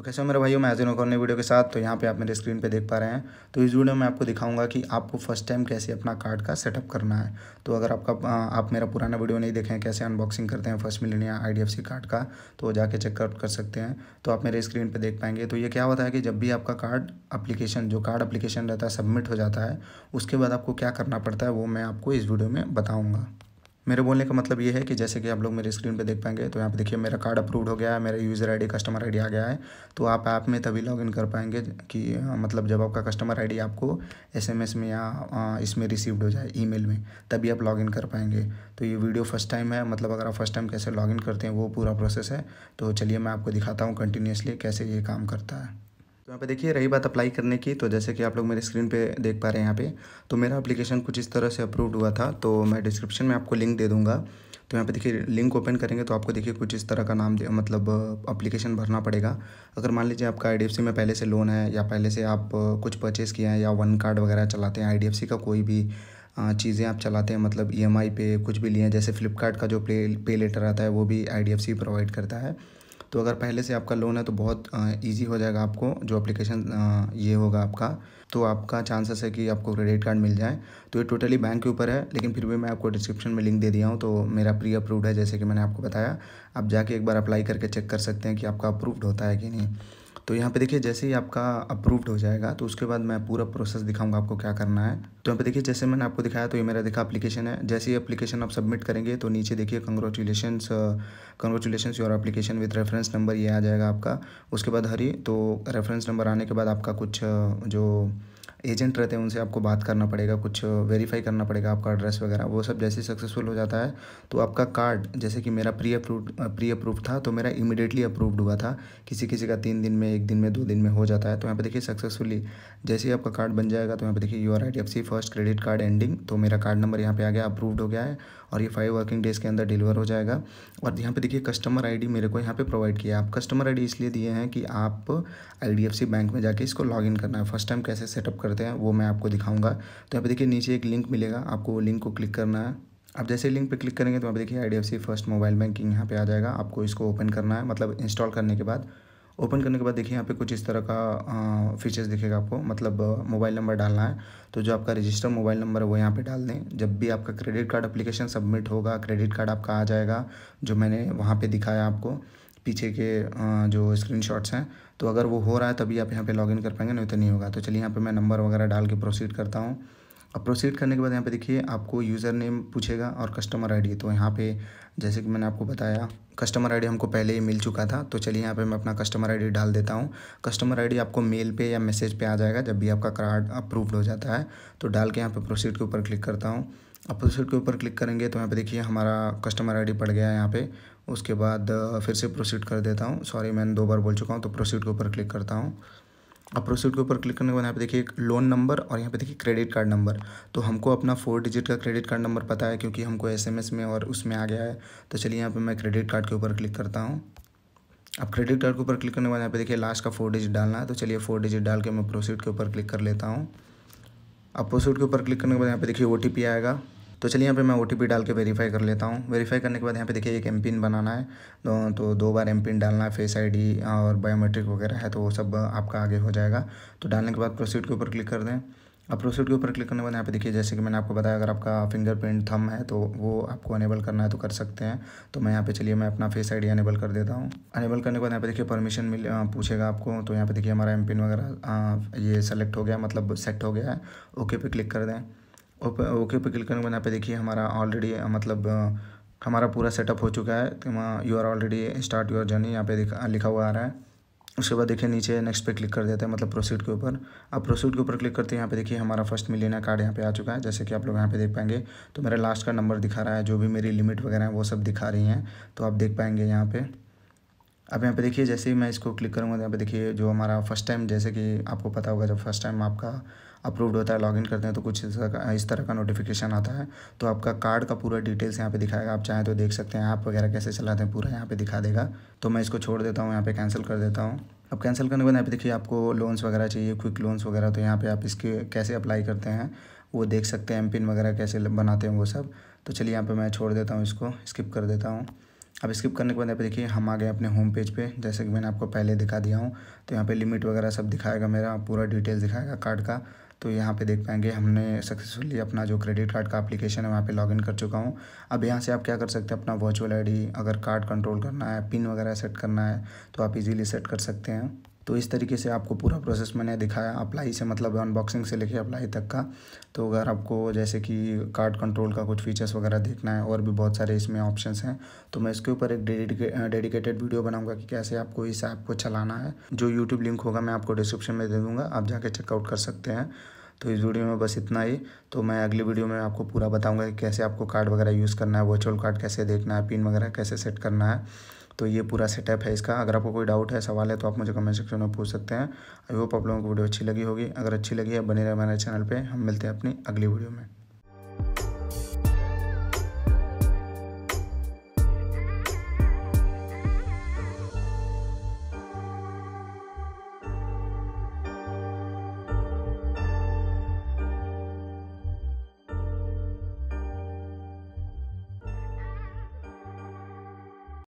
तो कैसे हो मेरे भाइयों मैं हाजिर करने वीडियो के साथ तो यहाँ पे आप मेरे स्क्रीन पे देख पा रहे हैं तो इस वीडियो में आपको दिखाऊंगा कि आपको फर्स्ट टाइम कैसे अपना कार्ड का सेटअप करना है तो अगर आपका आप मेरा पुराना वीडियो नहीं देखें कैसे अनबॉक्सिंग करते हैं फर्स्ट या आई कार्ड का तो जाके चेकआउट कर सकते हैं तो आप मेरे स्क्रीन पर देख पाएंगे तो ये क्या होता है कि जब भी आपका कार्ड अप्लीकेशन जो कार्ड अप्लीकेशन रहता है सबमिट हो जाता है उसके बाद आपको क्या करना पड़ता है वो मैं आपको इस वीडियो में बताऊँगा मेरे बोलने का मतलब ये है कि जैसे कि आप लोग मेरे स्क्रीन पे देख पाएंगे तो यहाँ पे देखिए मेरा कार्ड अप्रूव हो गया है मेरा यूज़र आईडी कस्टमर आईडी आ गया है तो आप ऐप में तभी लॉगिन कर पाएंगे कि हाँ, मतलब जब आपका कस्टमर आईडी आपको एसएमएस में या हाँ, इसमें रिसीव्ड हो जाए ईमेल में तभी आप लॉगिन कर पाएंगे तो ये वीडियो फर्स्ट टाइम है मतलब अगर आप फर्स्ट टाइम कैसे लॉगिन करते हैं वो पूरा प्रोसेस है तो चलिए मैं आपको दिखाता हूँ कंटिन्यूसली कैसे ये काम करता है यहाँ पे देखिए रही बात अप्लाई करने की तो जैसे कि आप लोग मेरे स्क्रीन पे देख पा रहे हैं यहाँ पे तो मेरा एप्लीकेशन कुछ इस तरह से अप्रूव्ड हुआ था तो मैं डिस्क्रिप्शन में आपको लिंक दे दूँगा तो यहाँ पे देखिए लिंक ओपन करेंगे तो आपको देखिए कुछ इस तरह का नाम मतलब अप्लीकेशन भरना पड़ेगा अगर मान लीजिए आपका आई में पहले से लोन है या पहले से आप कुछ परचेज़ किए हैं या वन कार्ड वगैरह चलाते हैं आई का कोई भी चीज़ें आप चलाते हैं मतलब ई e पे कुछ भी लिए हैं जैसे फ्लिपकार्ट का जो पे पे लेटर आता है वो भी आई प्रोवाइड करता है तो अगर पहले से आपका लोन है तो बहुत ईजी हो जाएगा आपको जो अप्लीकेशन ये होगा आपका तो आपका चांसेस है कि आपको क्रेडिट कार्ड मिल जाए तो ये टोटली बैंक के ऊपर है लेकिन फिर भी मैं आपको डिस्क्रिप्शन में लिंक दे दिया हूँ तो मेरा प्री अप्रूव्ड है जैसे कि मैंने आपको बताया आप जाके एक बार अप्लाई करके चेक कर सकते हैं कि आपका अप्रूव्ड होता है कि नहीं तो यहाँ पे देखिए जैसे ही आपका अप्रूव्ड हो जाएगा तो उसके बाद मैं पूरा प्रोसेस दिखाऊंगा आपको क्या करना है तो यहाँ पे देखिए जैसे मैंने आपको दिखाया तो ये मेरा देखा एप्लीकेशन है जैसे ही एप्लीकेशन आप सबमिट करेंगे तो नीचे देखिए congratulation congratulation your application with reference number ये आ जाएगा आपका उसके बाद हरी तो रेफरेंस नंबर आने के बाद आपका कुछ जो एजेंट रहते हैं उनसे आपको बात करना पड़ेगा कुछ वेरीफाई करना पड़ेगा आपका एड्रेस वगैरह वो सब जैसे सक्सेसफुल हो जाता है तो आपका कार्ड जैसे कि मेरा प्री अप्रूव प्री अप्रूव था तो मेरा इमीडिएटली अप्रूव्ड हुआ था किसी किसी का तीन दिन में एक दिन में दो दिन में हो जाता है तो यहाँ पर देखिए सक्सेसफुली जैसे ही आपका कार्ड बन जाएगा तो यहाँ पर देखिए you are I D F C First credit card ending तो मेरा कार्ड नंबर यहाँ पर आ गया अप्रूव्ड हो गया है और ये फाइव वर्किंग डेज़ के अंदर डिलीवर हो जाएगा और यहाँ पर देखिए कस्टमर आई डी मेरे को यहाँ पर प्रोवाइड किया आप कस्टमर आई डी इसलिए दिए हैं कि आप I D F C bank में जाके इसको लॉग इन करना है फर्स्ट टाइम कैसे सेटअप कर करते हैं वो मैं आपको दिखाऊंगा तो यहाँ पे देखिए नीचे एक लिंक मिलेगा आपको वो लिंक को क्लिक करना है अब जैसे लिंक पे क्लिक करेंगे तो आप देखिए आई फर्स्ट मोबाइल बैंकिंग यहाँ पे आ जाएगा आपको इसको ओपन करना है मतलब इंस्टॉल करने के बाद ओपन करने के बाद देखिए यहाँ पे कुछ इस तरह का फीचर्स दिखेगा आपको मतलब मोबाइल नंबर डालना है तो जो आपका रजिस्टर मोबाइल नंबर है वो यहाँ पे डाल दें जब भी आपका क्रेडिट कार्ड अप्लीकेशन सबमिट होगा क्रेडिट कार्ड आपका आ जाएगा जो मैंने वहाँ पे दिखाया आपको पीछे के जो शॉट्स हैं तो अगर वो हो रहा है तभी आप यहाँ पे लॉगिन कर पाएंगे नहीं तो नहीं होगा तो चलिए यहाँ पे मैं नंबर वगैरह डाल के प्रोसीड करता हूँ अब प्रोसीड करने के बाद यहाँ पे देखिए आपको यूज़र नेम पूछेगा और कस्टमर आईडी तो यहाँ पे जैसे कि मैंने आपको बताया कस्टमर आईडी हमको पहले ही मिल चुका था तो चलिए यहाँ पे मैं अपना कस्टमर आईडी डाल देता हूँ कस्टमर आईडी आपको मेल पे या मैसेज पे आ जाएगा जब भी आपका कार्ड अप्रूव्ड हो जाता है तो डाल के यहाँ पर प्रोसीड के ऊपर क्लिक करता हूँ अब प्रोसीड के ऊपर क्लिक करेंगे तो यहाँ पर देखिए हमारा कस्टमर डी पड़ गया है यहाँ पर उसके बाद फिर से प्रोसीड कर देता हूँ सॉरी मैंने दो बार बोल चुका हूँ तो प्रोसीड के ऊपर क्लिक करता हूँ अब प्रोसीड के ऊपर क्लिक करने के बाद यहाँ पे देखिए लोन नंबर और यहाँ पे देखिए क्रेडिट कार्ड नंबर तो हमको अपना फोर डिजिट का क्रेडिट कार्ड नंबर पता है क्योंकि हमको एसएमएस में और उसमें आ गया है तो चलिए यहाँ पे मैं क्रेडिट कार्ड के ऊपर क्लिक करता हूँ अब क्रेडिट कार्ड के ऊपर क्लिक करने के बाद यहाँ पे देखिए लास्ट का फोर डिजिट डालना है तो चलिए फोर डिजिट डाल के मैं प्रोसीड के ऊपर क्लिक कर लेता हूँ अब प्रोसीड के ऊपर क्लिक करने के बाद यहाँ पे देखिए ओ आएगा तो चलिए यहाँ पे मैं ओ डाल के वेरीफाई कर लेता हूँ वेरीफाई करने के बाद यहाँ पे देखिए एक एम पिन बनाना है तो, तो दो बार एम पिन डालना है फेस आई और बायोमेट्रिक वगैरह है तो वो सब आपका आगे हो जाएगा तो डालने के बाद प्रोसीड के ऊपर क्लिक कर दें अब प्रोसीड के ऊपर क्लिक करने के बाद यहाँ पे देखिए जैसे कि मैंने आपको बताया अगर आपका फिंगरप्रिंट थम है तो वो आपको अनेबल करना है तो कर सकते हैं तो मैं यहाँ पे चलिए मैं अपना फेस आईडी अनेबल कर देता हूँ अनेबल करने के बाद यहाँ पे देखिए परमिशन मिल पूछेगा आपको तो यहाँ पे देखिए हमारा एम वगैरह ये सेलेक्ट हो गया मतलब सेट हो गया है ओके पे क्लिक कर दें ओपे ओके पे क्लिक करने के बाद यहाँ पे देखिए हमारा ऑलरेडी मतलब हमारा पूरा सेटअप हो चुका है तो you are already start your journey यहाँ पे लिखा हुआ आ रहा है उसके बाद देखिए नीचे नेक्स्ट पे क्लिक कर देते हैं मतलब प्रोसीड के ऊपर अब प्रोसीड के ऊपर क्लिक करते हैं यहाँ पे देखिए हमारा फर्स्ट मिलीना कार्ड यहाँ पे आ चुका है जैसे कि आप लोग यहाँ पे देख पाएंगे तो मेरा लास्ट का नंबर दिखा रहा है जो भी मेरी लिमिट वगैरह है वो सब दिखा रही हैं तो आप देख पाएंगे यहाँ पर अब यहाँ पे देखिए जैसे ही मैं इसको क्लिक करूँगा तो यहाँ पे देखिए जो हमारा फर्स्ट टाइम जैसे कि आपको पता होगा जब फर्स्ट टाइम आपका अप्रूव्ड होता है लॉगिन करते हैं तो कुछ इस तरह का नोटिफिकेशन आता है तो आपका कार्ड का पूरा डिटेल्स यहाँ पे दिखाएगा आप चाहें तो देख सकते हैं ऐप वगैरह कैसे चलाते हैं पूरा यहाँ पे दिखा देगा तो मैं इसको छोड़ देता हूँ यहाँ पे कैंसिल कर देता हूँ अब कैंसिल करने के बाद यहाँ पे देखिए आपको लोन्स वगैरह चाहिए क्विक लोन्स वगैरह तो यहाँ पर आप इसके कैसे अप्लाई करते हैं वो देख सकते हैं एम वगैरह कैसे बनाते हैं वो सब तो चलिए यहाँ पर मैं छोड़ देता हूँ इसको स्किप कर देता हूँ अब स्किप करने के बाद यहाँ पे देखिए हम आ गए अपने होम पेज पे जैसे कि मैंने आपको पहले दिखा दिया हूँ तो यहाँ पे लिमिट वगैरह सब दिखाएगा मेरा पूरा डिटेल्स दिखाएगा कार्ड का तो यहाँ पे देख पाएंगे हमने सक्सेसफुली अपना जो क्रेडिट कार्ड का एप्लीकेशन है वहाँ पे लॉगिन कर चुका हूँ अब यहाँ से आप क्या कर सकते हैं अपना वर्चुअल आई अगर कार्ड कंट्रोल करना है पिन वगैरह सेट करना है तो आप इजीली सेट कर सकते हैं तो इस तरीके से आपको पूरा प्रोसेस मैंने दिखाया अप्लाई से मतलब अनबॉक्सिंग से लेके अप्लाई तक का तो अगर आपको जैसे कि कार्ड कंट्रोल का कुछ फीचर्स वगैरह देखना है और भी बहुत सारे इसमें ऑप्शन हैं तो मैं इसके ऊपर एक डेडिकेटेड वीडियो बनाऊँगा कि कैसे आपको इस ऐप को चलाना है जो यूट्यूब लिंक होगा मैं आपको डिस्क्रिप्शन में दे दूँगा आप जाके चेकआउट कर सकते हैं तो इस वीडियो में बस इतना ही तो मैं अगली वीडियो में आपको पूरा बताऊंगा कि कैसे आपको कार्ड वगैरह यूज़ करना है वर्चुअल कार्ड कैसे देखना है पिन वगैरह कैसे सेट करना है तो ये पूरा सेटअप है इसका अगर आपको कोई डाउट है सवाल है तो आप मुझे कमेंट सेक्शन में पूछ सकते हैं आई होप आप लोगों को वीडियो अच्छी लगी होगी अगर अच्छी लगी है बने रहे हमारे चैनल पर हम मिलते हैं अपनी अगली वीडियो में